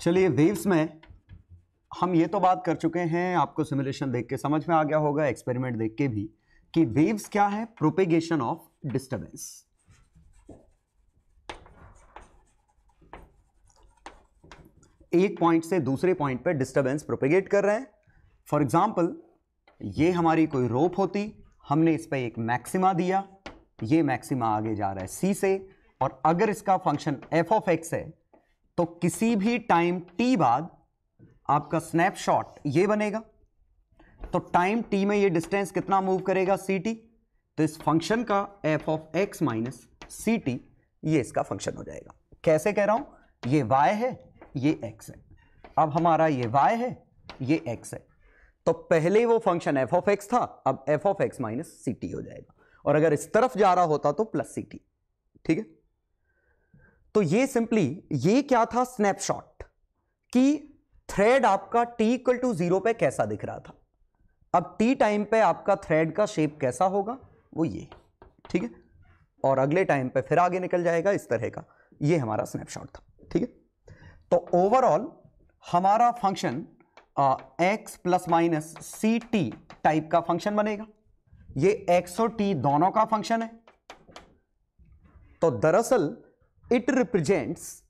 चलिए वेव्स में हम ये तो बात कर चुके हैं आपको सिमुलेशन देख के समझ में आ गया होगा एक्सपेरिमेंट देख के भी कि वेव्स क्या है प्रोपेगेशन ऑफ डिस्टर्बेंस एक पॉइंट से दूसरे पॉइंट पर डिस्टर्बेंस प्रोपेगेट कर रहे हैं फॉर एग्जाम्पल ये हमारी कोई रोप होती हमने इस पर एक मैक्सिमा दिया ये मैक्सिमा आगे जा रहा है सी से और अगर इसका फंक्शन एफ ऑफ एक्स है तो किसी भी टाइम टी बाद आपका स्नैपशॉट ये बनेगा तो टाइम टी में ये डिस्टेंस कितना मूव करेगा सी टी तो इस फंक्शन का f of x minus c t ये इसका फंक्शन हो जाएगा कैसे कह रहा हूं ये वाई है ये एक्स है अब हमारा ये वाई है ये एक्स है तो पहले वो फंक्शन एफ ऑफ एक्स था अब f of x minus c t हो जाएगा और अगर इस तरफ जा रहा होता तो प्लस सी टी ठीक है तो ये सिंपली ये क्या था स्नैपशॉट कि थ्रेड आपका टी इक्वल टू जीरो पे कैसा दिख रहा था अब टी टाइम पे आपका थ्रेड का शेप कैसा होगा वो ये ठीक है और अगले टाइम पे फिर आगे निकल जाएगा इस तरह का ये हमारा स्नैपशॉट था ठीक है तो ओवरऑल हमारा function x plus minus c t type का फंक्शन बनेगा ये एक्स और टी दोनों का फंक्शन है तो दरअसल it represents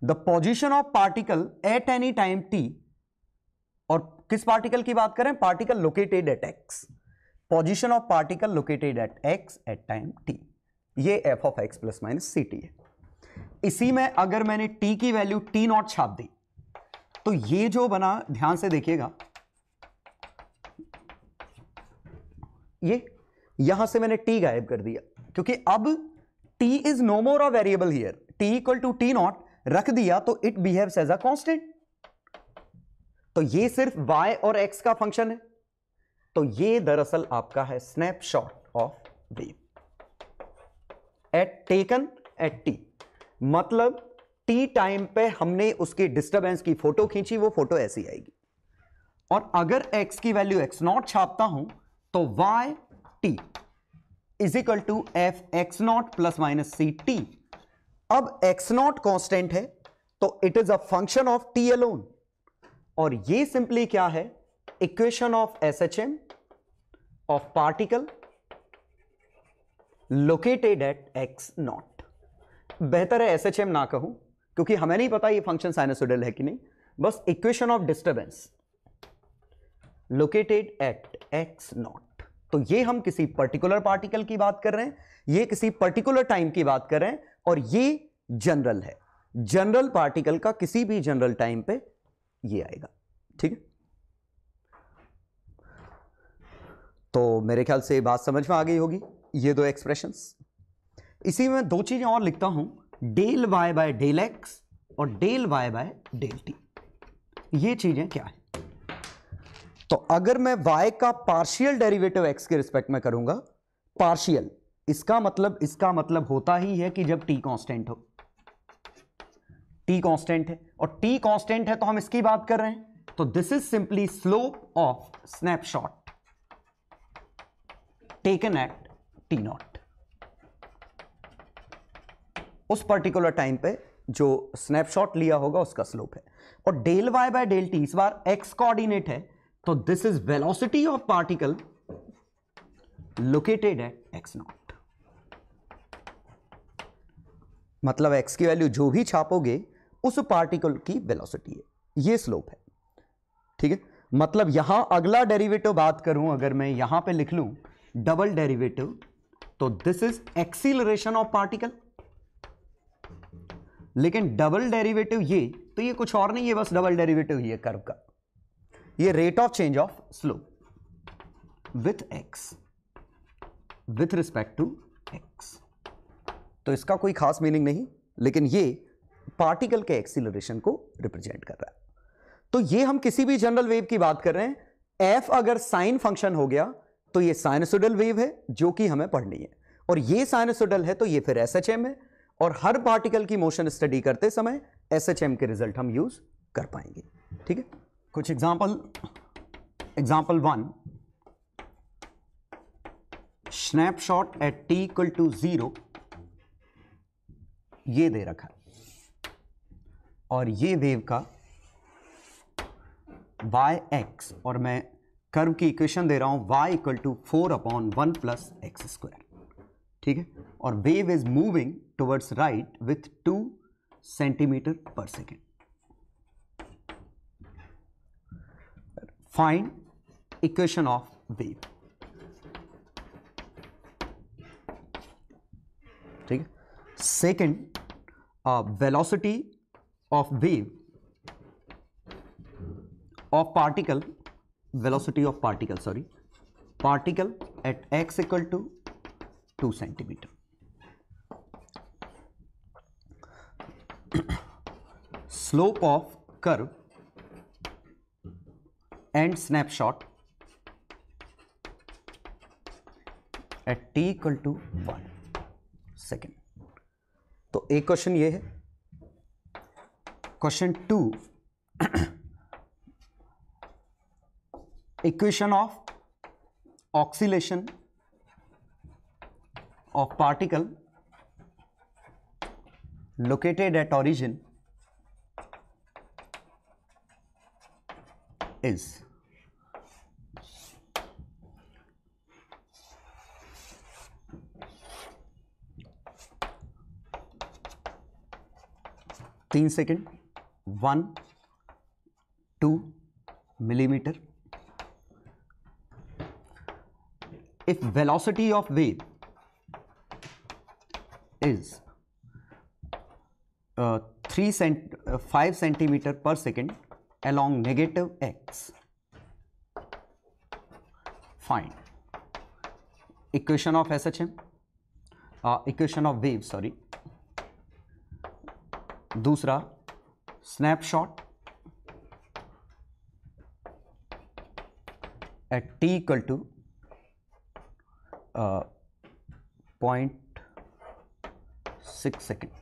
the position of particle at any time t और किस पार्टिकल की बात करें particle located at x position of particle located at x at time t ये f of x plus minus c t है इसी में अगर मैंने टी की वैल्यू टी नॉट छाप दी तो ये जो बना ध्यान से देखिएगा ये यहां से मैंने टी गायब कर दिया क्योंकि अब t is no more a variable here t equal to t nought रख दिया तो it behaves as a constant तो ये सिर्फ y और x का फंक्शन है तो ये दरअसल आपका है snapshot of wave at taken at t मतलब टी टाइम पे हमने उसकी डिस्टरबेंस की फोटो खींची वो फोटो ऐसी आएगी और अगर x की वैल्यू x नॉट छापता हूं तो y t is equal to f x nought plus minus c t अब एक्स नॉट कॉन्स्टेंट है तो it is a function of t alone और ये सिंपली क्या है equation of S H M of particle located at x nought बेहतर है S H M ना कहूं क्योंकि हमें नहीं पता ये फंक्शन साइनसोडल है कि नहीं बस equation of disturbance located at x nought तो ये हम किसी पर्टिकुलर पार्टिकल की बात कर रहे हैं ये किसी पर्टिकुलर टाइम की बात कर रहे हैं और ये जनरल है जनरल पार्टिकल का किसी भी जनरल टाइम पे ये आएगा ठीक है तो मेरे ख्याल से बात समझ में आ गई होगी ये दो एक्सप्रेशंस इसी में दो चीज़ें और लिखता हूं del y by del x और del y by del t ये चीज़ें क्या है तो अगर मैं y का पार्शियल डेरिवेटिव x के रिस्पेक्ट में करूंगा पार्शियल इसका मतलब इसका मतलब होता ही है कि जब t कांस्टेंट हो t कांस्टेंट है और t कांस्टेंट है तो हम इसकी बात कर रहे हैं तो this is simply slope of snapshot taken at t nought उस पर्टिकुलर टाइम पे जो स्नैपशॉट लिया होगा उसका स्लोप है और del y by del t इस बार एक्स कोऑर्डिनेट है तो this is velocity of particle located at x nought मतलब एक्स की वैल्यू जो भी छापोगे उस पार्टिकल की वेलोसिटी है ये स्लोप है ठीक है मतलब यहां अगला डेरिवेटिव बात करूं अगर मैं यहां पे लिख लू डबल डेरिवेटिव तो this is acceleration of particle लेकिन डबल डेरिवेटिव ये तो ये कुछ और नहीं है बस डबल डेरिवेटिव ये कर्व का ये rate of change of slope with x with respect to x तो इसका कोई खास मीनिंग नहीं लेकिन ये पार्टिकल के एक्सीलरेशन को रिप्रेजेंट कर रहा है तो ये हम किसी भी जनरल वेव की बात कर रहे हैं एफ अगर साइन फंक्शन हो गया तो ये साइनसुडल वेव है जो कि हमें पढ़नी है और ये साइनसुडल है तो ये फिर एस है और हर पार्टिकल की मोशन स्टडी करते समय एस के रिजल्ट हम यूज कर पाएंगे ठीक है कुछ example example one snapshot at t equal to zero ये दे रखा है और ये वेव का y एक्स और मैं कर्व की इक्वेशन दे रहा हूं y equal to four upon one plus x square ठीक है और wave is moving towards right with two centimetre पर second find equation of wave second uh, velocity of wave of particle velocity of particle sorry particle at x equal to 2 centimeter slope of curve and snapshot at t equal to one second तो एक question ये है question two equation of oscillation of particle located at origin is तीन one two millimeter. if velocity of wave is uh, 3 cent uh, 5 centimeter per second along negative x. Fine. Equation of SHM, uh, equation of wave, sorry. dusra snapshot at t equal to uh, 0.6 second.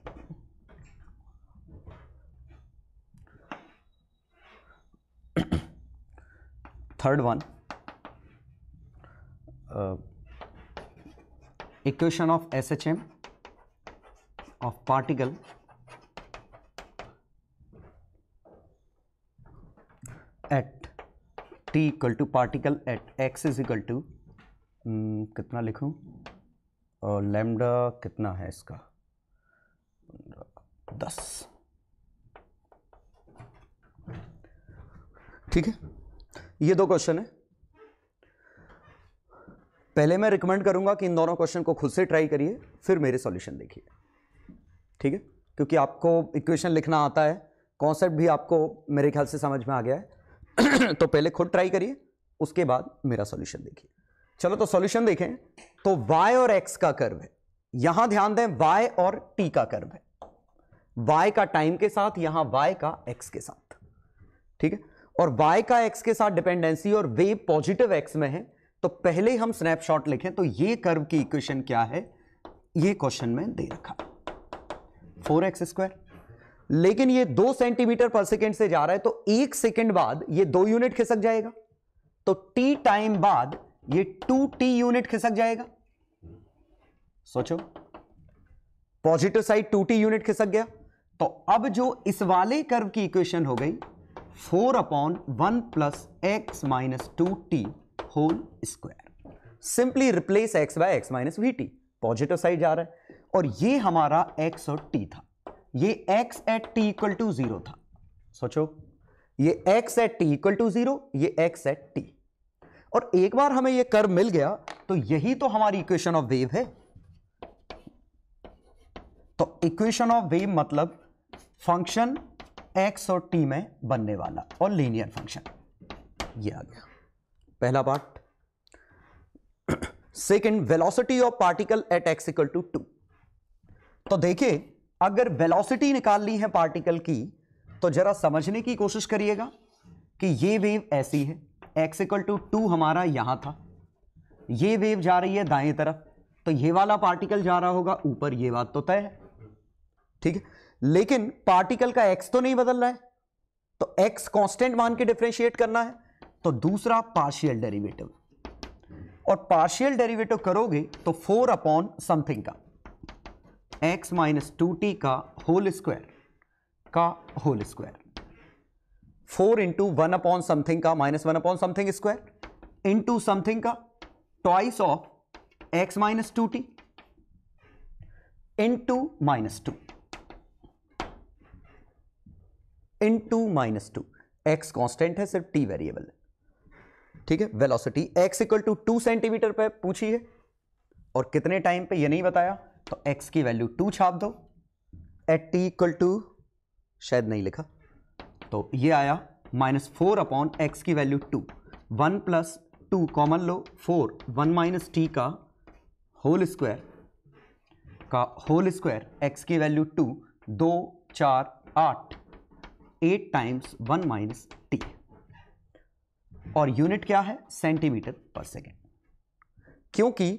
Third one equation of S H M of particle at t equal to particle at x is equal to कितना लिखूं और lambda कितना है इसका दस ठीक है ये दो क्वेश्चन है पहले मैं रिकमेंड करूंगा कि इन दोनों क्वेश्चन को खुद से ट्राई करिए फिर मेरे सॉल्यूशन देखिए ठीक है क्योंकि आपको इक्वेशन लिखना आता है कॉन्सेप्ट भी आपको मेरे ख्याल से समझ में आ गया है तो पहले खुद ट्राई करिए उसके बाद मेरा सॉल्यूशन देखिए चलो तो सॉल्यूशन देखें तो y और x का कर्व है यहां ध्यान दें y और t का कर्व है y का टाइम के साथ यहां y का x के साथ ठीक है और बाय का एक्स के साथ डिपेंडेंसी और वे पॉजिटिव एक्स में है तो पहले हम स्नैपशॉट लिखें तो ये कर्व की इक्वेशन क्या है ये क्वेश्चन में दे रखा फोर एक्स स्क्वायर लेकिन ये दो सेंटीमीटर पर सेकेंड से जा रहा है तो एक सेकेंड बाद ये दो यूनिट खिसक जाएगा तो टी टाइम बाद ये टू टी यूनिट खिसक जाएगा सोचो positive side two t unit खिसक गया तो अब जो इस वाले कर्व की इक्वेशन हो गई four upon one plus x minus two t whole square simply replace x by x minus v t positive side जा रहा है और ये हमारा एक्स और टी था ये x at t equal to zero था सोचो ये x at t equal to zero ये एक्स एट टी और एक बार हमें ये कर्व मिल गया तो यही तो हमारी इक्वेशन ऑफ वेव है तो इक्वेशन ऑफ वेव मतलब फंक्शन एक्स और टी में बनने वाला और लीनियर फंक्शन ये आ गया पहला part second velocity of particle at x equal to two तो देखिए अगर वेलोसिटी निकाल ली है पार्टिकल की तो जरा समझने की कोशिश करिएगा कि ये वेव ऐसी है एक्स इक्वल टू टू हमारा यहां था ये वेव जा रही है दाएं तरफ तो ये वाला पार्टिकल जा रहा होगा ऊपर ये बात तो तय है ठीक है लेकिन पार्टिकल का एक्स तो नहीं बदल रहा है तो एक्स कांस्टेंट मान के डिफ्रेंशिएट करना है तो दूसरा पार्शियल डेरिवेटिव और पार्शियल डेरिवेटिव करोगे तो फोर अपॉन समथिंग का एक्स माइनस टू टी का होल स्क्वायर का whole square four into one upon something का minus one upon something square into something का twice of x minus two t into minus two into minus two x constant है सिर्फ t variable ठीक है velocity x equal to two centimetre पे पूछी है और कितने टाइम पे ये नहीं बताया तो एक्स की वैल्यू टू छाप दो एट टी इक्वल टू शायद नहीं लिखा तो ये आया माइनस फोर अपॉन एक्स की value two one plus two common लो फोर वन माइनस टी का होल स्क्वायर का होल स्क्वायर एक्स की वैल्यू टू दो चार आठ eight times one minus t और यूनिट क्या है सेंटीमीटर पर सेकेंड क्योंकि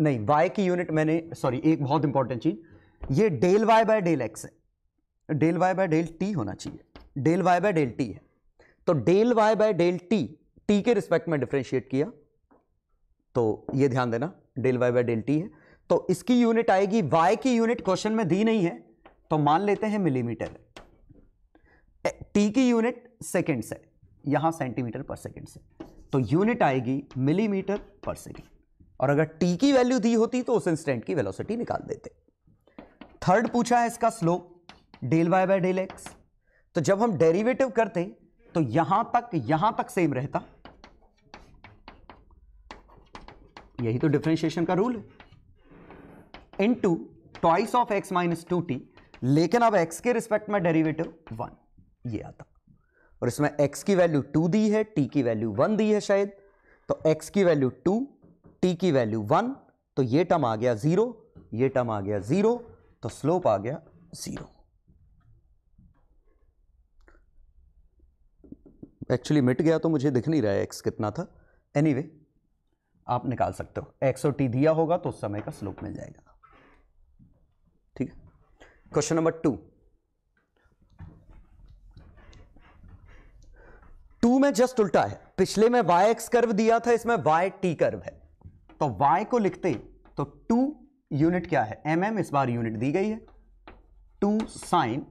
नहीं वाई की यूनिट मैंने सॉरी एक बहुत इंपॉर्टेंट चीज ये del y by del x है del y by del t होना चाहिए del y by del t है तो del y by del t t के रिस्पेक्ट में डिफ्रेंशिएट किया तो ये ध्यान देना del y by del t है तो इसकी यूनिट आएगी वाई की यूनिट क्वेश्चन में दी नहीं है तो मान लेते हैं मिलीमीटर है टी की यूनिट सेकेंड से, यहां सेंटीमीटर पर सेकेंड से तो यूनिट आएगी मिलीमीटर पर सेकेंड और अगर टी की वैल्यू दी होती तो उस इंस्टेंट की वेलोसिटी निकाल देते थर्ड पूछा है इसका slope del y by del x तो जब हम डेरिवेटिव करते तो यहां तक यहां तक सेम रहता यही तो डिफ्रेंशिएशन का रूल है into twice of x minus two t लेकिन अब एक्स के रिस्पेक्ट में डेरिवेटिव वन ये आता और इसमें x की वैल्यू टू दी है t की वैल्यू वन दी है शायद तो x की वैल्यू टू t की वैल्यू वन तो ये टर्म आ गया जीरो ये टर्म आ गया जीरो तो स्लोप आ गया जीरो एक्चुअली मिट गया तो मुझे दिख नहीं रहा है एक्स कितना था एनी anyway, आप निकाल सकते हो एक्स और टी दिया होगा तो उस समय का स्लोप मिल जाएगा ठीक है क्वेश्चन नंबर टू टू में जस्ट उल्टा है पिछले में वाई एक्स कर्व दिया था इसमें वाई टी कर्व है तो वाई को लिखते तो टू यूनिट क्या है एम mm, इस बार यूनिट दी गई है टू साइन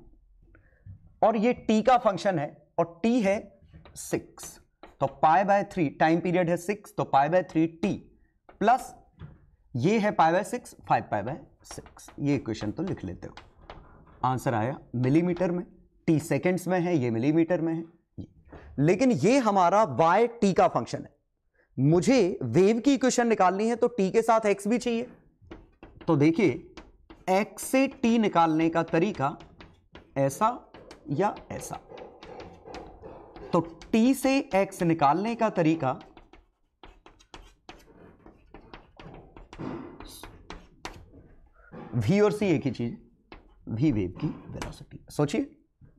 और ये टी का फंक्शन है और टी है सिक्स तो pi by three time period है सिक्स तो pi by three t plus ये है pi by six five pi by six ये इक्वेशन तो लिख लेते हो आंसर आया मिलीमीटर में टी सेकेंड्स में है ये मिलीमीटर में है लेकिन ये हमारा वाई टी का फंक्शन है मुझे वेव की इक्वेशन निकालनी है तो टी के साथ एक्स भी चाहिए तो देखिए एक्स से टी निकालने का तरीका ऐसा या ऐसा तो टी से एक्स निकालने का तरीका वी और सी एक ही चीज वी वेव की वेलोसिटी सोचिए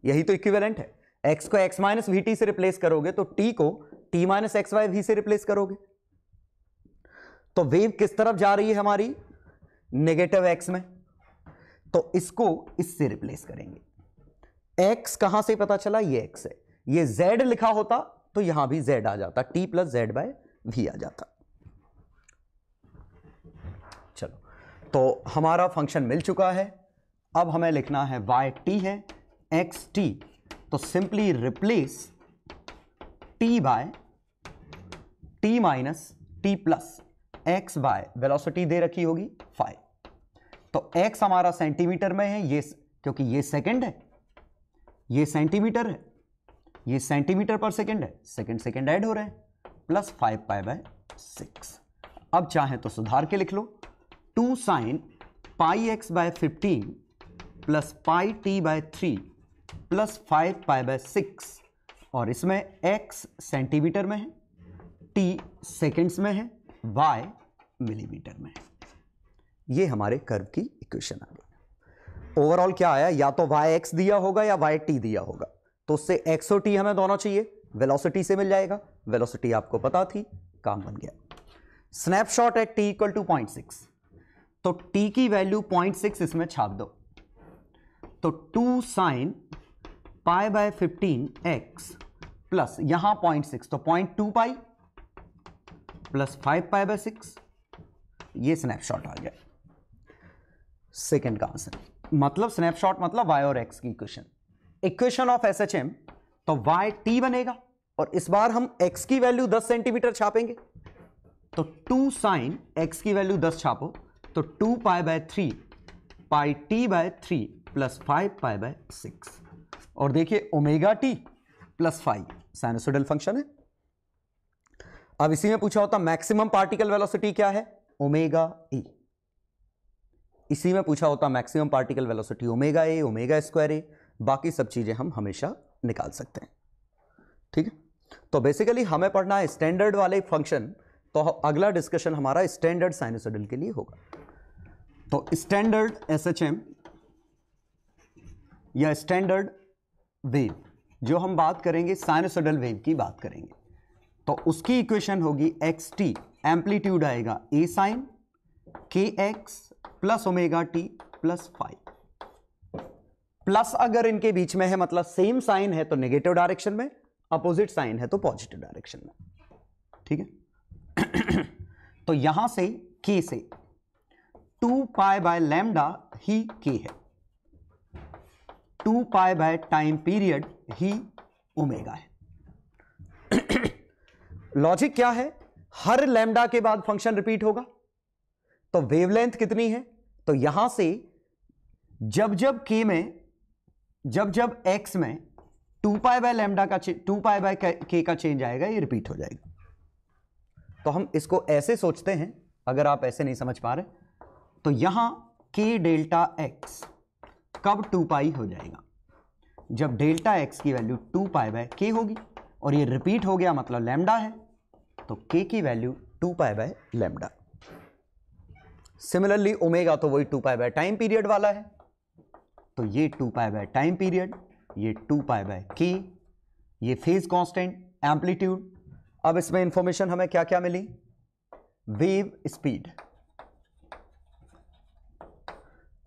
यही तो इक्विवेलेंट है एक्स को एक्स माइनस वी टी से रिप्लेस करोगे तो टी को t minus x y v से रिप्लेस करोगे तो वेव किस तरफ जा रही है हमारी नेगेटिव एक्स में तो इसको इससे रिप्लेस करेंगे एक्स कहां से पता चला ये एक्स है ये जेड लिखा होता तो यहां भी जेड आ जाता t plus z by v आ जाता चलो तो हमारा फंक्शन मिल चुका है अब हमें लिखना है वाई टी है एक्स टी तो simply replace t by t minus t plus x by velocity दे रखी होगी फाइव तो एक्स हमारा सेंटीमीटर में है ये क्योंकि ये सेकंड है ये सेंटीमीटर है ये सेंटीमीटर पर सेकंड है सेकंड सेकंड ऐड हो रहे हैं plus five pi by six अब चाहे तो सुधार के लिख लो two sine pi x by fifteen plus pi t by three plus five pi by six और इसमें एक्स सेंटीमीटर में है टी सेकेंड्स में है वाई मिलीमीटर में है ये हमारे कर्व की इक्वेशन आ गई ओवरऑल क्या आया या तो वाई एक्स दिया होगा या वाई टी दिया होगा तो उससे एक्स और टी हमें दोनों चाहिए वेलोसिटी से मिल जाएगा वेलोसिटी आपको पता थी काम बन गया snapshot at t equal to point six तो टी की वैल्यू पॉइंट सिक्स इसमें छाप दो तो two sine pi by fifteen x plus यहां पॉइंट सिक्स तो point two pi plus five pi by six ये स्नैपशॉट आ गया सेकेंड का आंसर मतलब स्नैपशॉट मतलब वाई और एक्स की equation equation of S H M तो वाई टी बनेगा और इस बार हम एक्स की वैल्यू दस सेंटीमीटर छापेंगे तो टू साइन एक्स की वैल्यू दस छापो तो two pi by three pi t by three plus five pi by six और देखिए omega T plus five sinusoidal function है अब इसी में पूछा होता मैक्सिमम पार्टिकल वेलोसिटी क्या है ओमेगा ए इसी में पूछा होता maximum particle velocity omega A omega square A बाकी सब चीज़ें हम हमेशा निकाल सकते हैं ठीक है तो बेसिकली हमें पढ़ना है स्टैंडर्ड वाले फंक्शन तो अगला डिस्कशन हमारा स्टैंडर्ड साइनोसोडल के लिए होगा तो स्टैंडर्ड एस एच एम या स्टैंडर्ड वेव जो हम बात करेंगे साइनोसोडल वेव की बात करेंगे तो उसकी इक्वेशन होगी एक्स टी एम्पलीट्यूड आएगा A sine k x plus omega T plus five plus अगर इनके बीच में है मतलब सेम साइन है तो नेगेटिव डायरेक्शन में अपोजिट साइन है तो पॉजिटिव डायरेक्शन में ठीक है तो यहां से के से टू पाई बाय लेमडा ही के है two pi by time period ही ओमेगा है लॉजिक क्या है हर लैम्डा के बाद फंक्शन रिपीट होगा तो वेवलेंथ कितनी है तो यहां से जब जब के में जब जब एक्स में टू पाई बाय लैम्डा का टू पाई बाय के का चेंज आएगा ये रिपीट हो जाएगा तो हम इसको ऐसे सोचते हैं अगर आप ऐसे नहीं समझ पा रहे तो यहां के डेल्टा एक्स कब टू पाई हो जाएगा जब डेल्टा एक्स की value two pi by k होगी और ये रिपीट हो गया मतलब लेमडा है तो के की value two pi by lambda similarly omega तो वही two pi by time period वाला है तो ये two pi by time period ये टू पाई बाय के ये फेज कांस्टेंट एम्पलीट्यूड अब इसमें इंफॉर्मेशन हमें क्या क्या मिली वेव स्पीड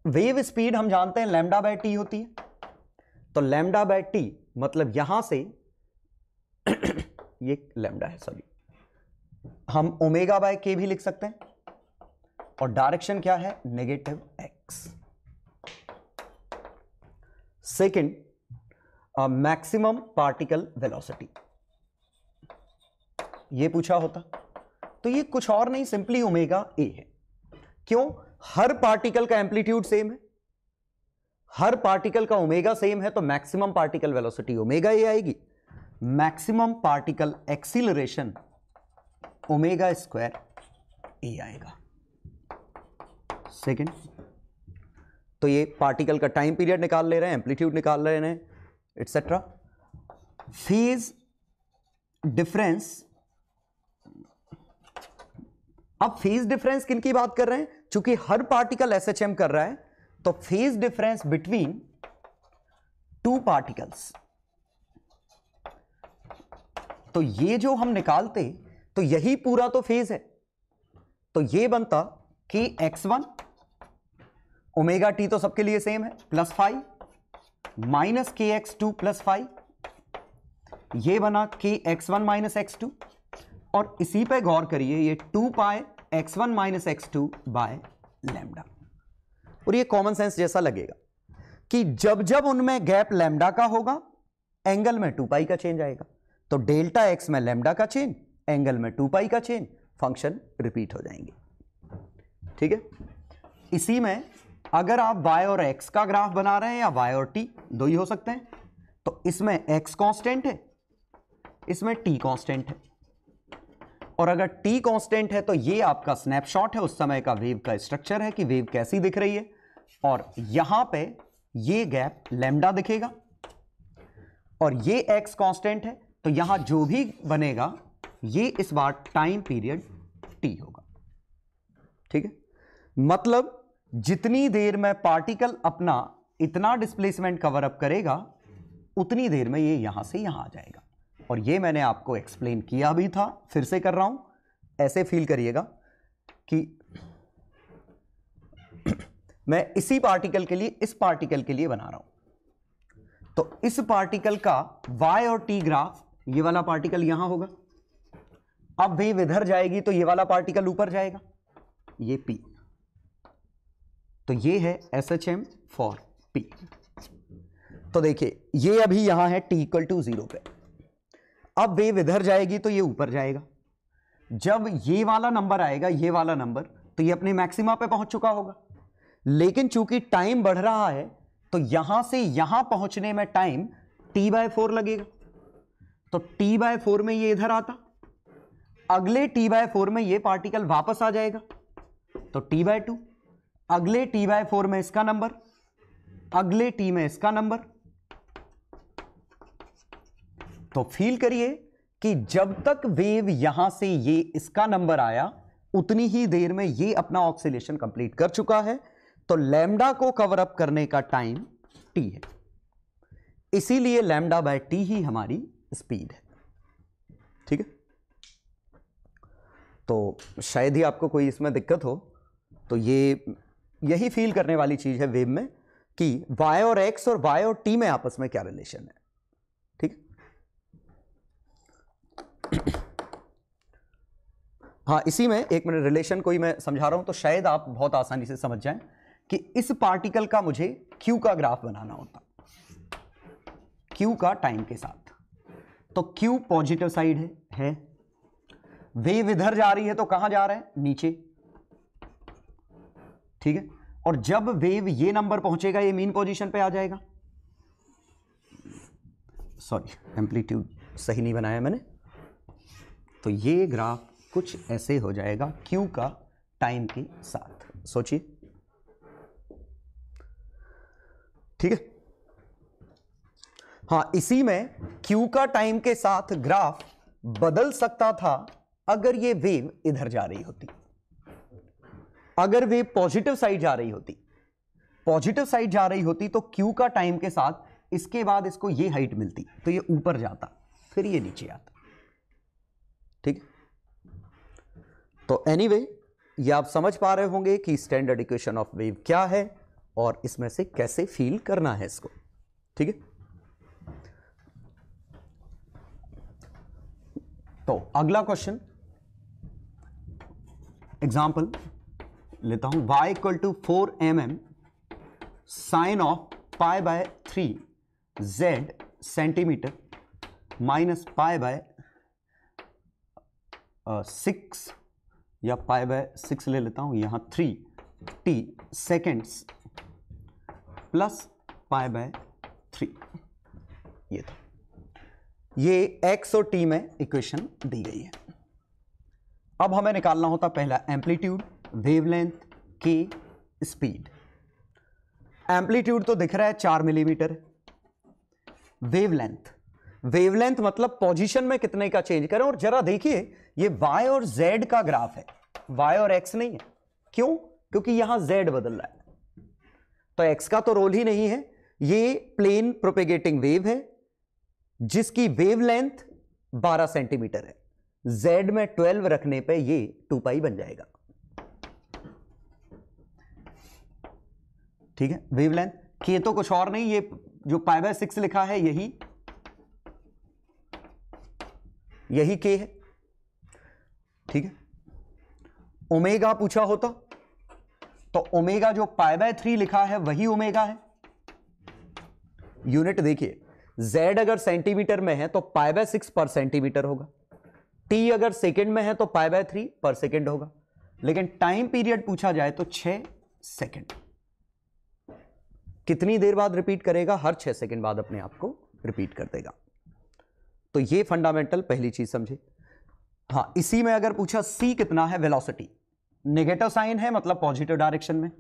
वेव स्पीड हम जानते हैं लेमडा बाय टी होती है तो लैमडा बाय टी मतलब यहां से ये लेमडा है सॉरी हम ओमेगा बाय के भी लिख सकते हैं और डायरेक्शन क्या है negative x second maximum particle velocity ये पूछा होता तो ये कुछ और नहीं सिंपली ओमेगा ए है क्यों हर पार्टिकल का एम्पलीट्यूड सेम है हर पार्टिकल का ओमेगा सेम है तो मैक्सिमम पार्टिकल वेलोसिटी ओमेगा ये आएगी maximum particle acceleration omega square A आएगा सेकंड तो ये पार्टिकल का टाइम पीरियड निकाल ले रहे हैं एम्पलीट्यूड निकाल रहे हैं एटसेट्रा फेज डिफरेंस अब फेज डिफरेंस किन की बात कर रहे हैं चूंकि हर पार्टिकल एस कर रहा है तो phase difference between two particles तो ये जो हम निकालते तो यही पूरा तो फेज है तो ये बनता कि एक्स वन ओमेगा टी तो सबके लिए सेम है प्लस फाइव माइनस के एक्स टू प्लस फाइव ये बना k x one minus x two और इसी पे गौर करिए ये two pi x one minus x two by lambda और ये कॉमन सेंस जैसा लगेगा कि जब जब उनमें गैप लेमडा का होगा एंगल में टू पाई का चेंज आएगा तो डेल्टा एक्स में लेमडा का चेंज एंगल में टू पाई का चेंज फंक्शन रिपीट हो जाएंगे ठीक है इसी में अगर आप वाई और एक्स का ग्राफ बना रहे हैं या वाई और टी दो ही हो सकते हैं तो इसमें एक्स कॉन्स्टेंट है इसमें टी कॉन्स्टेंट है और अगर टी कांस्टेंट है तो ये आपका स्नैपशॉट है उस समय का वेव का स्ट्रक्चर है कि वेव कैसी दिख रही है और यहां पे ये गैप लेमडा दिखेगा और ये एक्स कांस्टेंट है तो यहां जो भी बनेगा ये इस बार टाइम पीरियड टी होगा ठीक है मतलब जितनी देर में पार्टिकल अपना इतना डिस्प्लेसमेंट कवर अप करेगा उतनी देर में ये यहां से यहां आ जाएगा और ये मैंने आपको एक्सप्लेन किया भी था फिर से कर रहा हूं ऐसे फील करिएगा कि मैं इसी पार्टिकल के लिए इस पार्टिकल के लिए बना रहा हूं तो इस पार्टिकल का वाई और टी ग्राफ ये वाला पार्टिकल यहां होगा अब भी विधर जाएगी तो ये वाला पार्टिकल ऊपर जाएगा ये पी तो ये है S H M for P तो देखिए ये अभी यहां है टी इक्वल टू जीरो पे अब वेव इधर जाएगी तो ये ऊपर जाएगा जब ये वाला नंबर आएगा ये वाला नंबर तो ये अपने मैक्सिमा पे पहुंच चुका होगा लेकिन चूंकि टाइम बढ़ रहा है तो यहां से यहां पहुंचने में टाइम टी बाय फोर लगेगा तो टी बाय फोर में ये इधर आता अगले टी बाय फोर में ये पार्टिकल वापस आ जाएगा तो टी बाय टू अगले टी बाय फोर में इसका नंबर अगले टी में इसका नंबर तो फील करिए कि जब तक वेव यहां से ये इसका नंबर आया उतनी ही देर में ये अपना ऑक्सीलेशन कंप्लीट कर चुका है तो लैम्डा को कवर अप करने का टाइम टी है इसीलिए लैम्डा बाय टी ही हमारी स्पीड है ठीक है तो शायद ही आपको कोई इसमें दिक्कत हो तो ये यही फील करने वाली चीज़ है वेव में कि वाई और एक्स और वाई और टी में आपस में क्या रिलेशन है हाँ इसी में एक मिनट रिलेशन कोई मैं समझा रहा हूं तो शायद आप बहुत आसानी से समझ जाएं कि इस पार्टिकल का मुझे क्यू का ग्राफ बनाना होता क्यू का टाइम के साथ तो क्यू पॉजिटिव साइड है, है वेव इधर जा रही है तो कहां जा रहा है नीचे ठीक है और जब वेव ये नंबर पहुंचेगा ये मीन पोजीशन पे आ जाएगा सॉरी एम्पलीट्यूड सही नहीं बनाया मैंने तो ये ग्राफ कुछ ऐसे हो जाएगा क्यू का टाइम के साथ सोचिए ठीक है हाँ इसी में क्यू का टाइम के साथ ग्राफ बदल सकता था अगर ये वेव इधर जा रही होती अगर वेव पॉजिटिव साइड जा रही होती पॉजिटिव साइड जा रही होती तो क्यू का टाइम के साथ इसके बाद इसको ये हाइट मिलती तो ये ऊपर जाता फिर ये नीचे आता तो एनीवे anyway, ये आप समझ पा रहे होंगे कि स्टैंडर्ड इक्वेशन ऑफ वेव क्या है और इसमें से कैसे फील करना है इसको ठीक है तो अगला क्वेश्चन एग्जाम्पल लेता हूं y equal to four m m sine of pi by three z centimetre minus pi by six या पाई बाय सिक्स ले लेता हूँ यहाँ three t seconds plus pi by three ये था तो। ये एक्स और टी में इक्वेशन दी गई है अब हमें निकालना होता पहला एम्पलीट्यूड वेवलेंथ के स्पीड एम्पलीट्यूड तो दिख रहा है चार मिलीमीटर वेवलेंथ वेवलेंथ मतलब पोजीशन में कितने का चेंज करें और जरा देखिए ये y और z का ग्राफ है y और x नहीं है क्यों क्योंकि यहां z बदल रहा है तो x का तो रोल ही नहीं है ये प्लेन प्रोपेगेटिंग वेव है जिसकी वेव लेंथ बारह सेंटीमीटर है z में 12 रखने पे ये 2 पाई बन जाएगा ठीक है वेव लेंथ के तो कुछ और नहीं ये जो पाई बाय सिक्स लिखा है यही यही के है ठीक है ओमेगा पूछा होता तो? तो ओमेगा जो पाई बाय थ्री लिखा है वही ओमेगा है यूनिट देखिए जेड अगर सेंटीमीटर में है तो पाई बाय सिक्स पर सेंटीमीटर होगा टी अगर सेकेंड में है तो पाई बाय थ्री पर सेकेंड होगा लेकिन टाइम पीरियड पूछा जाए तो छह सेकंड कितनी देर बाद रिपीट करेगा हर छह सेकेंड बाद अपने आप को रिपीट कर देगा तो ये फंडामेंटल पहली चीज समझे हाँ इसी में अगर पूछा सी कितना है वेलोसिटी नेगेटिव साइन है मतलब पॉजिटिव डायरेक्शन में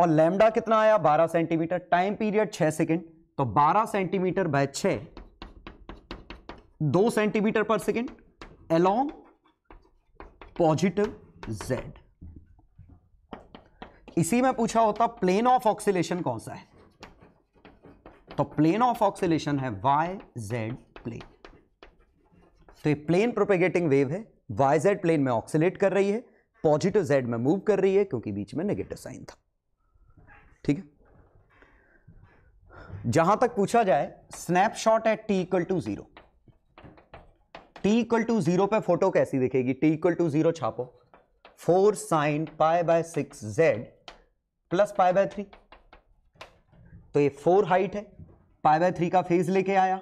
और लैम्डा कितना आया 12 सेंटीमीटर टाइम पीरियड 6 सेकंड तो 12 सेंटीमीटर बाय 6 2 सेंटीमीटर पर सेकंड अलोंग पॉजिटिव जेड इसी में पूछा होता प्लेन ऑफ ऑक्सीलेशन कौन सा है तो प्लेन ऑफ ऑक्सीलेशन है वाई जेड प्लेन तो ये प्लेन प्रोपेगेटिंग वेव है वाई जेड प्लेन में ऑक्सीलेट कर रही है पॉजिटिव जेड में मूव कर रही है क्योंकि बीच में नेगेटिव साइन था ठीक है जहां तक पूछा जाए snapshot at t equal to zero t equal to zero पे फोटो कैसी दिखेगी टी इक्वल टू जीरो छापो four sine pi by six z plus pi by three तो ये फोर हाइट है पाए बाय थ्री का फेज लेके आया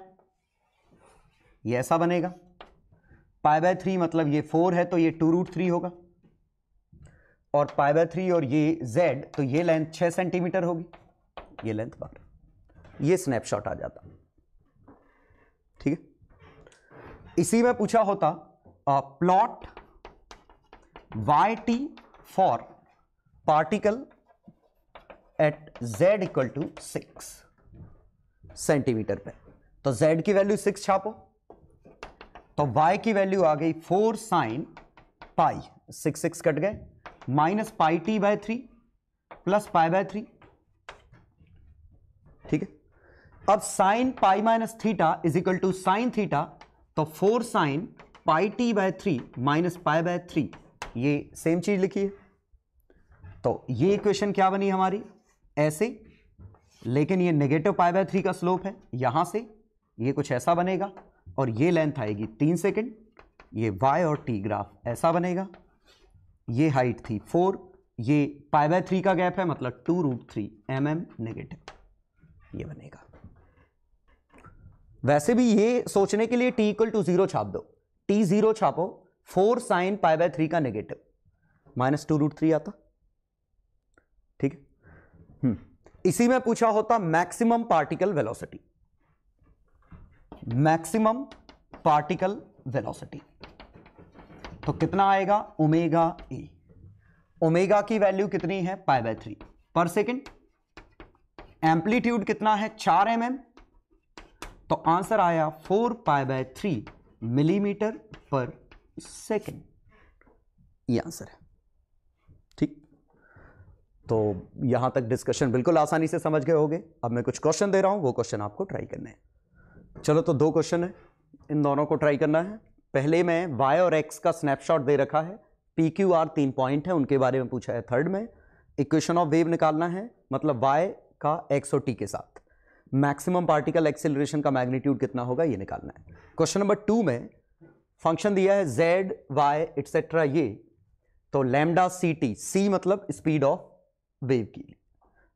ये ऐसा बनेगा पाई बाय थ्री मतलब ये फोर है तो ये टू रूट थ्री होगा और पाई बाय थ्री और ये जेड तो ये लेंथ छह सेंटीमीटर होगी ये लेंथ बार ये स्नैपशॉट आ जाता ठीक है इसी में पूछा होता plot y t for particle at z equal to six centimetre पे तो जेड की वैल्यू सिक्स छापो तो y की वैल्यू आ गई four sine pi six six cut गए minus pi t by three plus pi by three ठीक है अब sine pi minus theta is equal to sine theta तो four sine pi t by three minus pi by three ये same चीज लिखी है तो ये इक्वेशन क्या बनी हमारी ऐसे लेकिन ये नेगेटिव पाई बाय थ्री का स्लोप है यहां से ये कुछ ऐसा बनेगा और ये लेंथ आएगी तीन सेकेंड ये वाई और टी ग्राफ ऐसा बनेगा ये हाइट थी फोर ये पाई बाय थ्री का गैप है मतलब two root three m m negative ये बनेगा वैसे भी ये सोचने के लिए टी इक्वल टू जीरो छाप दो टी जीरो छापो four sine pi by three का negative minus two root three आता ठीक है हम्म। इसी में पूछा होता maximum particle velocity maximum particle velocity तो कितना आएगा ओमेगा ई ओमेगा की वैल्यू कितनी है पाई बाय थ्री पर सेकेंड एम्पलीट्यूड कितना है चार एम mm, तो आंसर आया four pi by three millimetre पर सेकेंड ये आंसर है ठीक तो यहां तक डिस्कशन बिल्कुल आसानी से समझ गए होगे अब मैं कुछ क्वेश्चन दे रहा हूं वो क्वेश्चन आपको ट्राई करने हैं चलो तो दो क्वेश्चन है इन दोनों को ट्राई करना है पहले मैं वाई और एक्स का स्नैपशॉट दे रखा है पी क्यू आर तीन पॉइंट है उनके बारे में पूछा है थर्ड में इक्वेशन ऑफ वेव निकालना है मतलब वाई का एक्स और टी के साथ मैक्सिमम पार्टिकल एक्सेलरेशन का मैग्नीट्यूड कितना होगा ये निकालना है क्वेश्चन नंबर टू में फंक्शन दिया है जेड वाई एट्सेट्रा ये तो लैमडा सी टी सी मतलब स्पीड ऑफ वेव की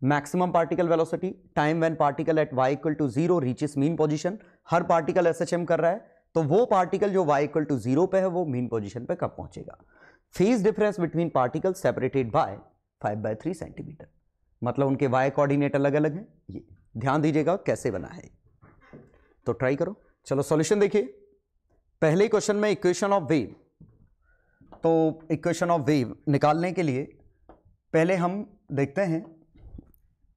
maximum particle velocity time when particle at y to zero reach इस मीन पोजिशन हर पार्टिकल SHM कर रहा है तो वो पार्टिकल जो वाई इक्वल टू जीरो पे है वो मीन पोजिशन पे कब पहुंचेगा phase difference between particle separated by five by three centimetre मतलब उनके वाई कोऑर्डिनेट अलग अलग हैं ये ध्यान दीजिएगा कैसे बना है तो ट्राई करो चलो सोल्यूशन देखिए पहले क्वेश्चन में इक्वेशन ऑफ वेव तो इक्वेशन ऑफ वेव निकालने के लिए पहले हम देखते हैं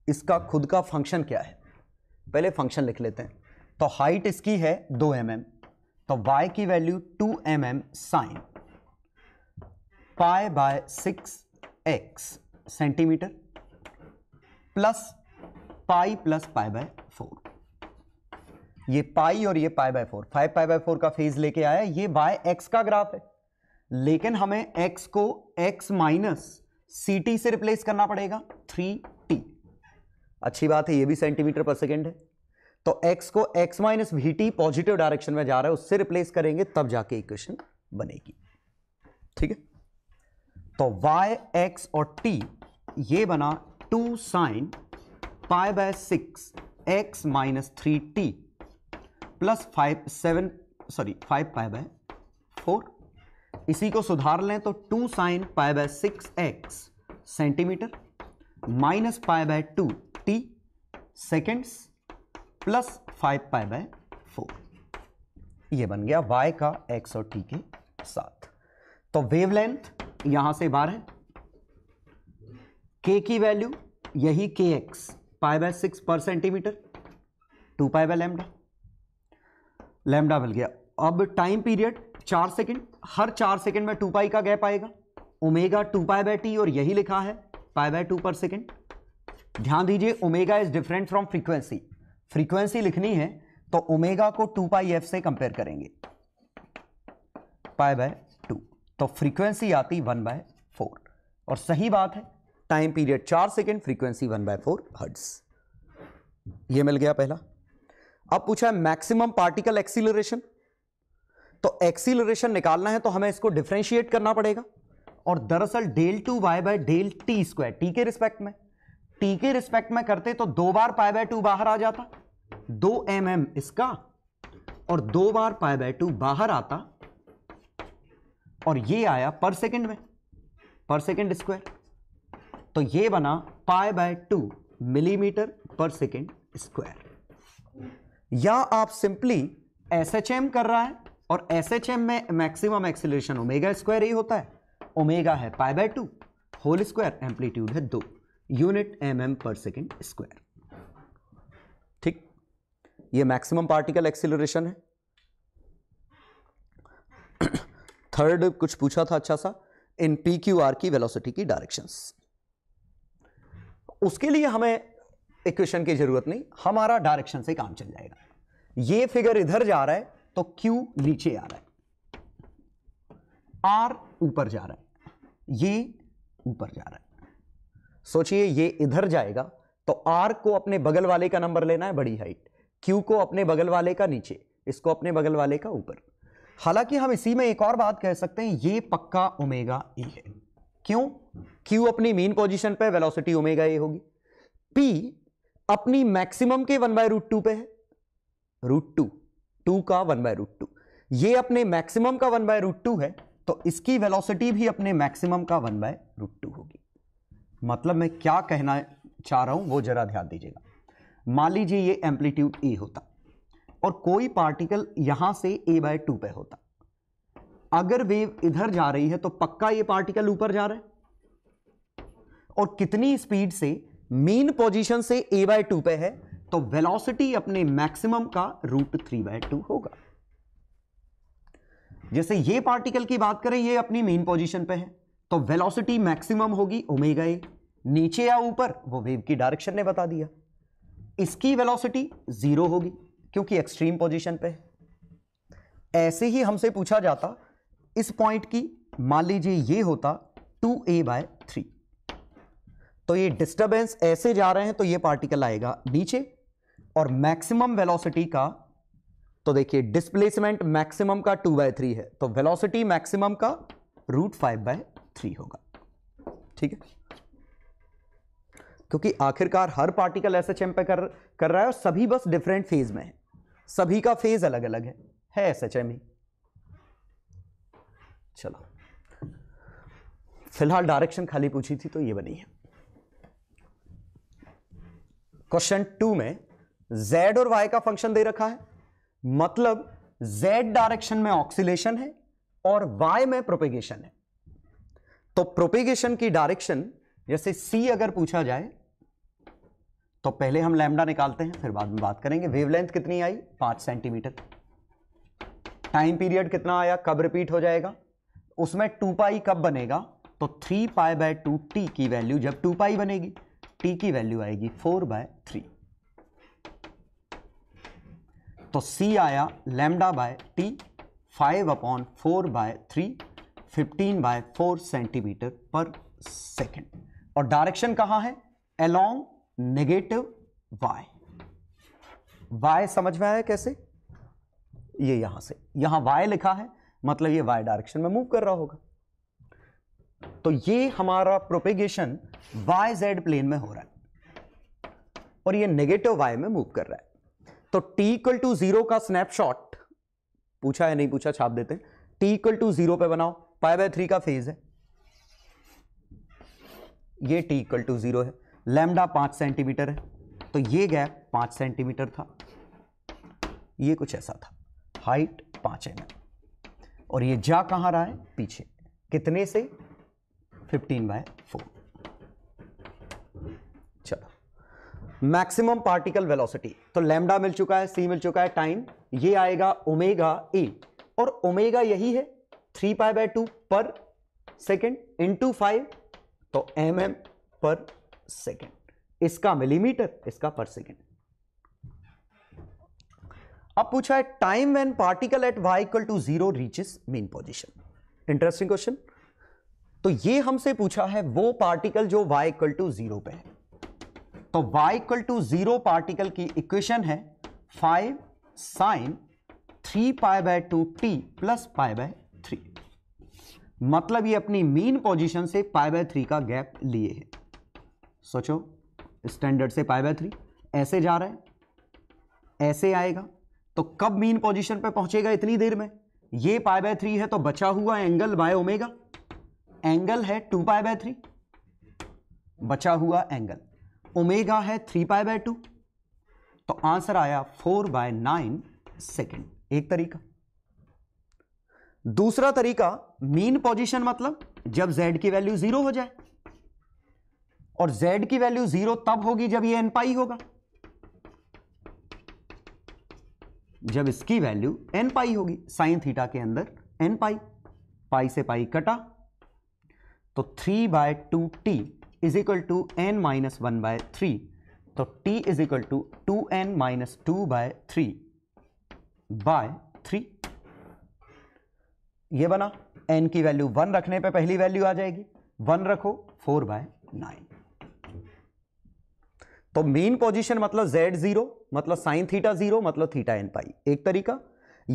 इसका खुद का फंक्शन क्या है पहले फंक्शन लिख लेते हैं तो हाइट इसकी है दो एम mm, तो y की value two m m sine pi by six x centimetre plus pi plus pi by four ये पाई और ये pi by four five pi by four का फेज लेके आया ये बाय एक्स का ग्राफ है लेकिन हमें एक्स को एक्स माइनस सी टी से रिप्लेस करना पड़ेगा थ्री अच्छी बात है ये भी सेंटीमीटर पर सेकेंड है तो x को x minus v t positive direction में जा रहा है उससे रिप्लेस करेंगे तब जाके इक्वेशन बनेगी ठीक है तो y, x और t ये बना two sine pi by six x minus three t plus five seven sorry five pi by four इसी को सुधार लें तो two sine pi by six x centimetre minus pi by two t seconds plus five pi by four ये बन गया Y का x और टी के साथ तो वेवलेंथ यहां से बार है के की वैल्यू यही k x pi by six पर centimetre two pi by lambda lambda मिल गया अब टाइम पीरियड चार सेकेंड हर चार सेकेंड में टू पाई का गैप आएगा omega two pi by t और यही लिखा है पाई बाय टू पर सेकेंड ध्यान दीजिए omega is different from frequency frequency लिखनी है तो ओमेगा को टू पाई एफ से कंपेयर करेंगे पाई बाय टू तो फ्रीक्वेंसी आती वन बाय फोर और सही बात है टाइम पीरियड चार second frequency one by four hertz ये मिल गया पहला अब पूछा है मैक्सिमम पार्टिकल एक्सीलरेशन तो एक्सीलरेशन निकालना है तो हमें इसको डिफ्रेंशिएट करना पड़ेगा और दरअसल del two y by del t square t के रिस्पेक्ट में टी के रिस्पेक्ट में करते तो दो बार पाए बाय टू बाहर आ जाता दो एम एम इसका और दो बार पाए बाय टू बाहर आता और ये आया पर सेकंड में पर सेकंड स्क्वायर तो ये बना पाए बाय टू मिलीमीटर पर सेकेंड स्क्वायर या आप सिंपली एस एच एम कर रहा है और एस एच एम में मैक्सिमम एक्सिलेशन ओमेगा स्क्वायर ही होता है ओमेगा है pi by two whole square amplitude है दो यूनिट एम एम पर सेकेंड स्क्वायर ठीक ये मैक्सिमम पार्टिकल एक्सिलरेशन है थर्ड कुछ पूछा था अच्छा सा इन पी क्यू आर की वेलोसिटी की डायरेक्शंस उसके लिए हमें इक्वेशन की जरूरत नहीं हमारा डायरेक्शन से काम चल जाएगा ये फिगर इधर जा रहा है तो क्यू नीचे आ रहा है आर ऊपर जा रहा है ये ऊपर जा रहा है सोचिए ये इधर जाएगा तो आर को अपने बगल वाले का नंबर लेना है बड़ी हाइट क्यू को अपने बगल वाले का नीचे इसको अपने बगल वाले का ऊपर हालांकि हम इसी में एक और बात कह सकते हैं ये पक्का ओमेगा ए e है क्यों क्यू अपनी मीन पोजीशन पे वेलोसिटी ओमेगा ए होगी पी अपनी मैक्सिमम के वन बाय रूट टू पे है रूट टू टू का वन बाय रूट टू ये अपने मैक्सिमम का वन बाय रूट टू है तो इसकी वेलोसिटी भी अपने मैक्सिमम का वन बाय रूट टू होगी मतलब मैं क्या कहना चाह रहा हूं वो जरा ध्यान दीजिएगा मान लीजिए ये एम्पलीट्यूड ए होता और कोई पार्टिकल यहां से ए बाय टू पे होता अगर वेव इधर जा रही है तो पक्का ये पार्टिकल ऊपर जा रहा है और कितनी स्पीड से मेन पोजीशन से ए बाय टू पे है तो वेलोसिटी अपने मैक्सिमम का रूट थ्री बाय टू होगा जैसे ये पार्टिकल की बात करें ये अपनी मेन पोजीशन पे है तो वेलोसिटी मैक्सिमम होगी ओमेगा ए नीचे या ऊपर वो वेव की डायरेक्शन ने बता दिया इसकी वेलोसिटी जीरो होगी क्योंकि एक्सट्रीम पोजीशन पे है ऐसे ही हमसे पूछा जाता इस पॉइंट की मान लीजिए ये होता टू ए बाय थ्री तो ये डिस्टरबेंस ऐसे जा रहे हैं तो ये पार्टिकल आएगा नीचे और मैक्सिमम वेलोसिटी का तो देखिए डिस्प्लेसमेंट मैक्सिमम का टू बाय थ्री है तो वेलोसिटी मैक्सिमम का रूट फाइव बाय थ्री होगा ठीक है क्योंकि आखिरकार हर पार्टिकल ऐसे एच पे कर कर रहा है और सभी बस डिफरेंट फेज में है सभी का फेज अलग अलग है है एस एच ही चलो फिलहाल डायरेक्शन खाली पूछी थी तो ये बनी है क्वेश्चन टू में z और y का फंक्शन दे रखा है मतलब z डायरेक्शन में ऑक्सीलेशन है और y में प्रोपेगेशन है तो प्रोपेगेशन की डायरेक्शन जैसे सी अगर पूछा जाए तो पहले हम लैमडा निकालते हैं फिर बाद में बात करेंगे वेवलेंथ कितनी आई पांच सेंटीमीटर टाइम पीरियड कितना आया कब रिपीट हो जाएगा उसमें टू पाई कब बनेगा तो three pi by two t की वैल्यू जब टू पाई बनेगी टी की वैल्यू आएगी फोर बाय थ्री तो सी आया lambda by t five upon four by three 15 by 4 centimetre पर सेकेंड और डायरेक्शन कहां है अलोंग नेगेटिव वाई वाई समझ में आया कैसे ये यहां से यहां वाई लिखा है मतलब ये वाई डायरेक्शन में मूव कर रहा होगा तो ये हमारा प्रोपेगेशन वाई जेड प्लेन में हो रहा है और ये नेगेटिव वाई में मूव कर रहा है तो टी इक्वल टू जीरो का स्नैपशॉट पूछा है नहीं पूछा छाप देते टी इक्वल टू जीरो पे बनाओ पाई बाय थ्री का फेज है ये टी इक्वल टू जीरो है लैम्डा पांच सेंटीमीटर है तो ये गैप पांच सेंटीमीटर था ये कुछ ऐसा था हाइट पांच एम और ये जा कहां रहा है पीछे कितने से फिफ्टीन बाय फोर चलो मैक्सिमम पार्टिकल वेलोसिटी तो लैम्डा मिल चुका है सी मिल चुका है टाइम ये आएगा ओमेगा ए और ओमेगा यही है थ्री पाई बाय टू पर सेकेंड इंटू फाइव तो एम एम पर सेकेंड इसका मिलीमीटर इसका पर सेकेंड अब पूछा है time when particle at Y equal to zero reaches mean position interesting question तो ये हमसे पूछा है वो पार्टिकल जो वाई इक्वल टू जीरो पे है तो Y equal equal to zero particle की इक्वेशन है five sine three pi by two T plus pi by मतलब ये अपनी मीन पोजीशन से पाई बाय थ्री का गैप लिए है सोचो स्टैंडर्ड से पाई बाय थ्री ऐसे जा रहा है ऐसे आएगा तो कब मीन पोजीशन पे पहुंचेगा इतनी देर में ये पाई बाय थ्री है तो बचा हुआ एंगल बाय ओमेगा एंगल है टू पाई बाय थ्री बचा हुआ एंगल ओमेगा है थ्री पाई बाय टू तो आंसर आया फोर बाय नाइन सेकेंड एक तरीका दूसरा तरीका मीन पोजीशन मतलब जब z की वैल्यू जीरो हो जाए और z की वैल्यू जीरो तब होगी जब ये एनपाई होगा जब इसकी वैल्यू एन पाई होगी साइन थीटा के अंदर एन पाई पाई से पाई कटा तो three by two T is equal to N minus one by three तो T is equal to two N minus two by three by three ये बना एन की वैल्यू वन रखने पे पहली वैल्यू आ जाएगी वन रखो फोर बाय नाइन तो मेन पोजीशन मतलब जेड जीरो मतलब साइन थीटा जीरो मतलब थीटा एन पाई एक तरीका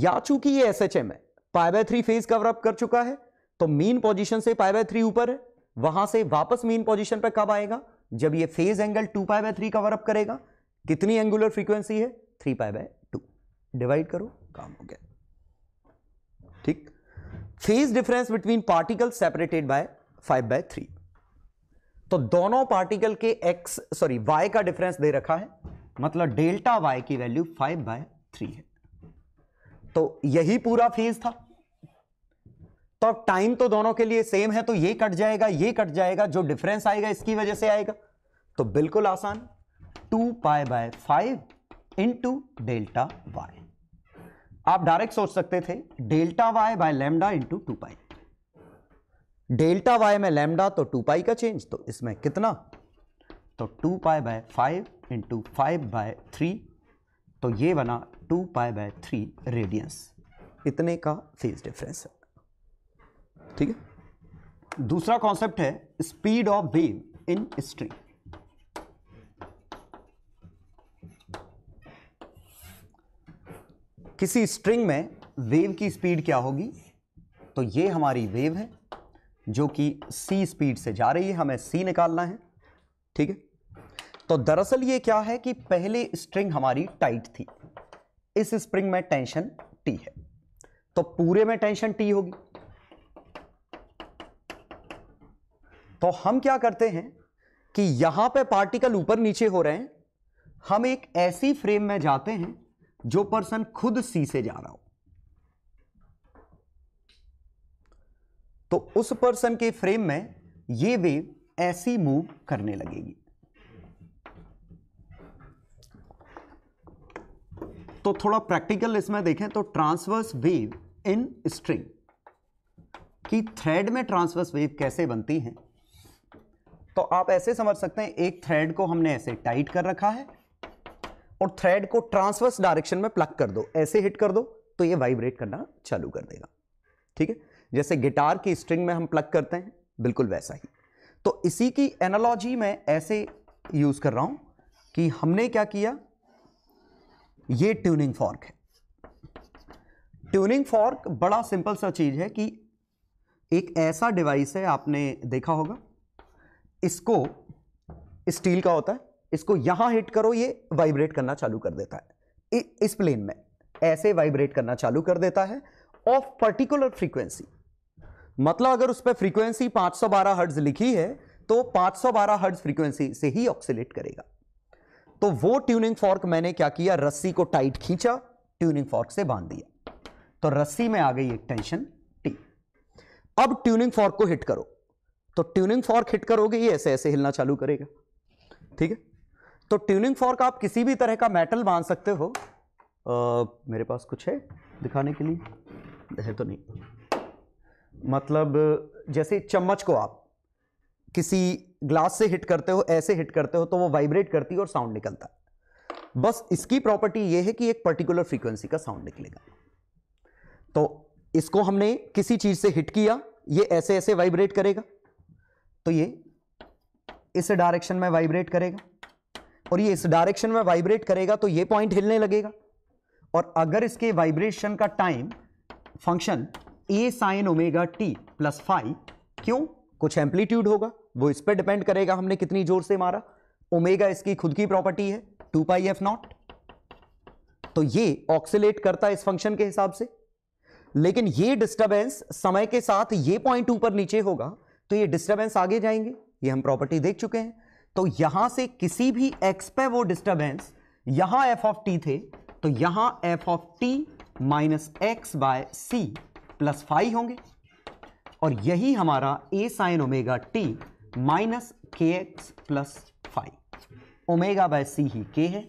या चूंकि ये एस एच एम है pi by three phase cover up कर चुका है तो मेन पोजीशन से पाई बाय थ्री ऊपर है वहां से वापस मेन पोजीशन पर कब आएगा जब ये phase angle two pi by three cover up करेगा कितनी एंगुलर फ्रीक्वेंसी है three pi by two divide करो काम हो गया ठीक phase difference between particle separated by five by three तो दोनों पार्टिकल के एक्स सॉरी वाई का डिफरेंस दे रखा है मतलब डेल्टा वाई की वैल्यू फाइव बाय थ्री है तो यही पूरा फेज था तो अब टाइम तो दोनों के लिए सेम है तो ये कट जाएगा ये कट जाएगा जो डिफरेंस आएगा इसकी वजह से आएगा तो बिल्कुल आसान two pi by five into delta Y आप डायरेक्ट सोच सकते थे delta Y by lambda into two pi delta Y में लेमडा तो टू पाई का चेंज तो इसमें कितना तो two pi by five into five by three तो ये बना two pi by three radians इतने का फेज डिफरेंस है ठीक है दूसरा कॉन्सेप्ट है speed of wave in string किसी स्ट्रिंग में वेव की स्पीड क्या होगी तो ये हमारी वेव है जो कि सी स्पीड से जा रही है हमें सी निकालना है ठीक है तो दरअसल ये क्या है कि पहले स्ट्रिंग हमारी टाइट थी इस स्प्रिंग में टेंशन टी है तो पूरे में टेंशन टी होगी तो हम क्या करते हैं कि यहां पे पार्टिकल ऊपर नीचे हो रहे हैं हम एक ऐसी फ्रेम में जाते हैं जो पर्सन खुद सी से जा रहा हो तो उस पर्सन के फ्रेम में ये वेव ऐसी मूव करने लगेगी तो थोड़ा प्रैक्टिकल इसमें देखें तो ट्रांसवर्स वेव इन स्ट्रिंग कि थ्रेड में ट्रांसवर्स वेव कैसे बनती हैं तो आप ऐसे समझ सकते हैं एक थ्रेड को हमने ऐसे टाइट कर रखा है और थ्रेड को ट्रांसवर्स डायरेक्शन में प्लग कर दो ऐसे हिट कर दो तो ये वाइब्रेट करना चालू कर देगा ठीक है जैसे गिटार की स्ट्रिंग में हम प्लग करते हैं बिल्कुल वैसा ही तो इसी की एनालॉजी में ऐसे यूज़ कर रहा हूं कि हमने क्या किया ये ट्यूनिंग फॉर्क है ट्यूनिंग फॉर्क बड़ा सिंपल सा चीज़ है कि एक ऐसा डिवाइस है आपने देखा होगा इसको स्टील का होता है इसको यहां हिट करो ये वाइब्रेट करना चालू कर देता है इस प्लेन में ऐसे वाइब्रेट करना चालू कर देता है ऑफ पर्टिकुलर फ्रीक्वेंसी मतलब अगर उस पर फ्रीक्वेंसी 512 हर्ट्ज लिखी है तो 512 हर्ट्ज फ्रीक्वेंसी से ही ऑक्सीलेट करेगा तो वो ट्यूनिंग फॉर्क मैंने क्या किया रस्सी को टाइट खींचा ट्यूनिंग फॉर्क से बांध दिया तो रस्सी में आ गई एक टेंशन टी अब ट्यूनिंग फॉर्क को हिट करो तो ट्यूनिंग फॉर्क हिट करोगे ये ऐसे ऐसे हिलना चालू करेगा ठीक है तो ट्यूनिंग फॉर्क आप किसी भी तरह का मेटल बांध सकते हो आ, मेरे पास कुछ है दिखाने के लिए है तो नहीं मतलब जैसे चम्मच को आप किसी ग्लास से हिट करते हो ऐसे हिट करते हो तो वो वाइब्रेट करती है और साउंड निकलता है बस इसकी प्रॉपर्टी ये है कि एक पर्टिकुलर फ्रीक्वेंसी का साउंड निकलेगा तो इसको हमने किसी चीज से हिट किया ये ऐसे ऐसे वाइब्रेट करेगा तो ये इस डायरेक्शन में वाइब्रेट करेगा और ये इस डायरेक्शन में वाइब्रेट करेगा तो ये पॉइंट हिलने लगेगा और अगर इसके वाइब्रेशन का time function A sine omega T plus five क्यों कुछ एम्पलीट्यूड होगा वो इस पर डिपेंड करेगा हमने कितनी जोर से मारा ओमेगा इसकी खुद की प्रॉपर्टी है टू पाई एफ नॉट तो ये ऑक्सीलेट करता है इस फंक्शन के हिसाब से लेकिन ये डिस्टरबेंस समय के साथ ये पॉइंट ऊपर नीचे होगा तो ये डिस्टरबेंस आगे जाएंगे ये हम प्रॉपर्टी देख चुके हैं तो यहां से किसी भी एक्स पे वो डिस्टर्बेंस यहां एफ ऑफ टी थे तो यहां F of T minus X by C plus five होंगे और यही हमारा A sine omega T minus के x plus five omega by C ही के है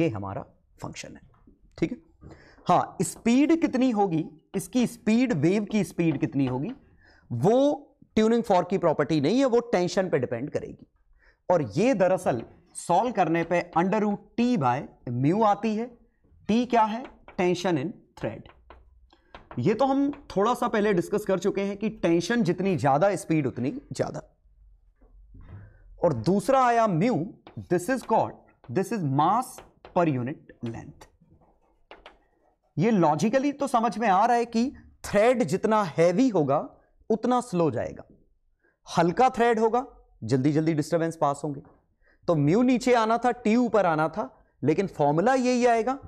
ये हमारा फंक्शन है ठीक है हाँ स्पीड कितनी होगी इसकी स्पीड वेव की स्पीड कितनी होगी वो ट्यूनिंग फॉर की प्रॉपर्टी नहीं है वो टेंशन पे डिपेंड करेगी और ये दरअसल सॉल्व करने पे under root T by mu आती है टी क्या है टेंशन इन थ्रेड ये तो हम थोड़ा सा पहले डिस्कस कर चुके हैं कि टेंशन जितनी ज्यादा स्पीड उतनी ज्यादा और दूसरा आया mu this is called this is mass per unit length ये लॉजिकली तो समझ में आ रहा है कि थ्रेड जितना हैवी होगा उतना स्लो जाएगा हल्का थ्रेड होगा जल्दी जल्दी डिस्टर्बेंस पास होंगे तो म्यू नीचे आना था टी ऊपर आना था लेकिन फॉर्मूला यही आएगा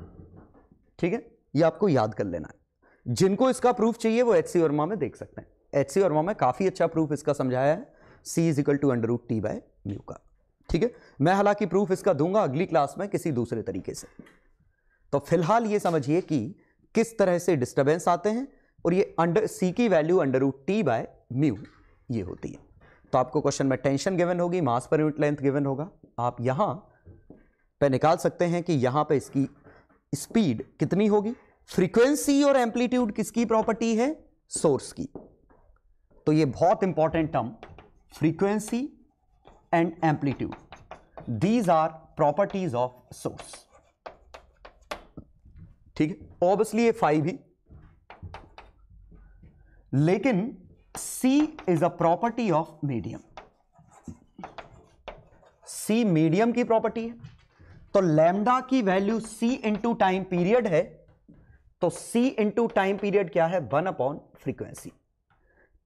ठीक है ये आपको याद कर लेना है जिनको इसका प्रूफ चाहिए वो एच सी वर्मा में देख सकते हैं एच सी वर्मा में काफ़ी अच्छा प्रूफ इसका समझाया है C is equal to under root T by mu का ठीक है मैं हालांकि प्रूफ इसका दूंगा अगली क्लास में किसी दूसरे तरीके से तो फिलहाल ये समझिए कि किस तरह से डिस्टर्बेंस आते हैं और ये अंडर सी की value under root T by mu ये होती है तो आपको क्वेश्चन में टेंशन गिवन होगी मास पर यूनिट लेंथ गिवन होगा आप यहाँ पे निकाल सकते हैं कि यहाँ पे इसकी स्पीड कितनी होगी फ्रीक्वेंसी और एम्पलीट्यूड किसकी प्रॉपर्टी है सोर्स की तो ये बहुत important term frequency and amplitude these are properties of source ठीक है ऑब्वियसली ये फाइव ही लेकिन C is a property of medium. C medium की प्रॉपर्टी है तो lambda की वैल्यू C इंटू टाइम पीरियड है तो C इंटू टाइम पीरियड क्या है वन अपॉन फ्रीक्वेंसी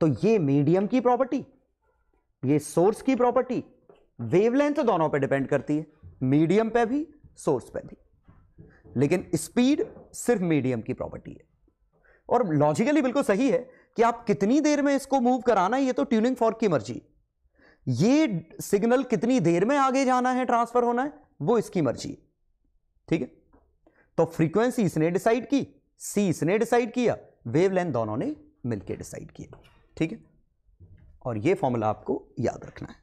तो ये मीडियम की प्रॉपर्टी ये सोर्स की प्रॉपर्टी वेवलेंथ तो दोनों पे डिपेंड करती है मीडियम पे भी सोर्स पे भी लेकिन स्पीड सिर्फ मीडियम की प्रॉपर्टी है और लॉजिकली बिल्कुल सही है कि आप कितनी देर में इसको मूव कराना है ये तो ट्यूनिंग फॉर्क की मर्जी ये सिग्नल कितनी देर में आगे जाना है ट्रांसफर होना है वो इसकी मर्जी ठीक है तो फ्रीक्वेंसी इसने डिसाइड की सी इसने डिसाइड किया वेवलेंथ दोनों ने मिलकर डिसाइड किया ठीक है और ये फॉर्मूला आपको याद रखना है